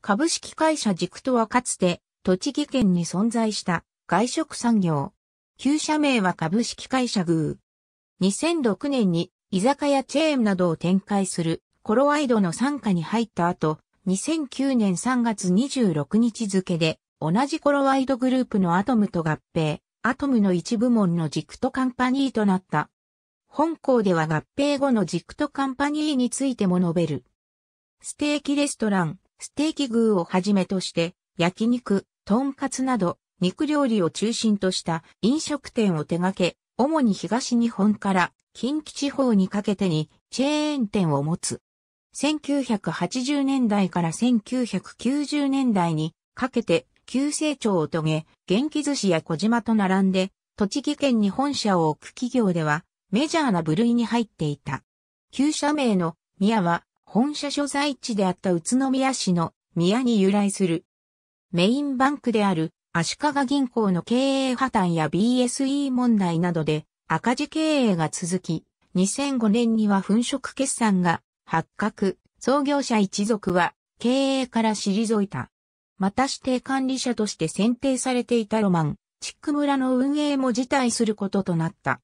株式会社軸とはかつて、栃木県に存在した外食産業。旧社名は株式会社グー。2006年に居酒屋チェーンなどを展開するコロワイドの参加に入った後、2009年3月26日付で同じコロワイドグループのアトムと合併、アトムの一部門のジクトカンパニーとなった。本校では合併後のジクトカンパニーについても述べる。ステーキレストラン、ステーキ牛をはじめとして、焼肉、とんかつなど、肉料理を中心とした飲食店を手掛け、主に東日本から近畿地方にかけてにチェーン店を持つ。1980年代から1990年代にかけて急成長を遂げ、元気寿司や小島と並んで、栃木県に本社を置く企業では、メジャーな部類に入っていた。旧社名の宮は、本社所在地であった宇都宮市の宮に由来する。メインバンクである足利銀行の経営破綻や BSE 問題などで赤字経営が続き、2005年には粉飾決算が発覚、創業者一族は経営から退いた。また指定管理者として選定されていたロマン、チック村の運営も辞退することとなった。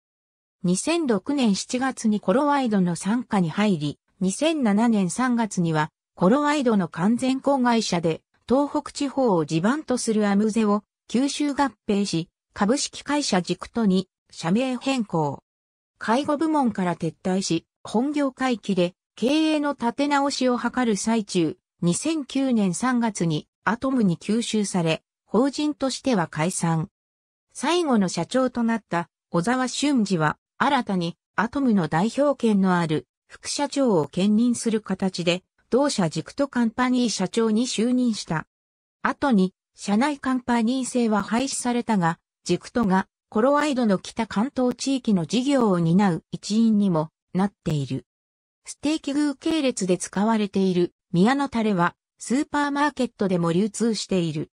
2006年7月にコロワイドの傘下に入り、2007年3月には、コロワイドの完全子会社で、東北地方を地盤とするアムゼを吸収合併し、株式会社軸とに社名変更。介護部門から撤退し、本業回帰で経営の立て直しを図る最中、2009年3月にアトムに吸収され、法人としては解散。最後の社長となった小沢俊二は新たにアトムの代表権のある副社長を兼任する形で、同社軸とカンパニー社長に就任した。後に、社内カンパニー制は廃止されたが、軸とがコロワイドの北関東地域の事業を担う一員にもなっている。ステーキ具系列で使われている宮のタレはスーパーマーケットでも流通している。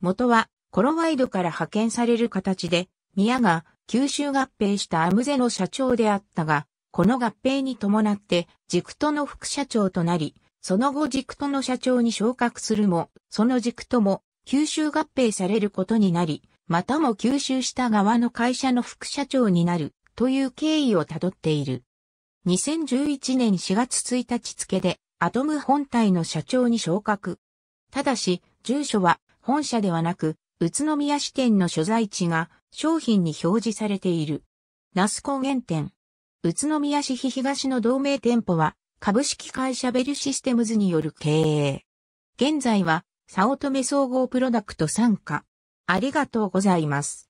元はコロワイドから派遣される形で、宮が九州合併したアムゼの社長であったが、この合併に伴って、軸との副社長となり、その後軸との社長に昇格するも、その軸とも吸収合併されることになり、またも吸収した側の会社の副社長になるという経緯をたどっている。2011年4月1日付でアトム本体の社長に昇格。ただし、住所は本社ではなく、宇都宮支店の所在地が商品に表示されている。ナスコ原店。宇都宮市日東の同名店舗は、株式会社ベルシステムズによる経営。現在は、早乙女総合プロダクト参加。ありがとうございます。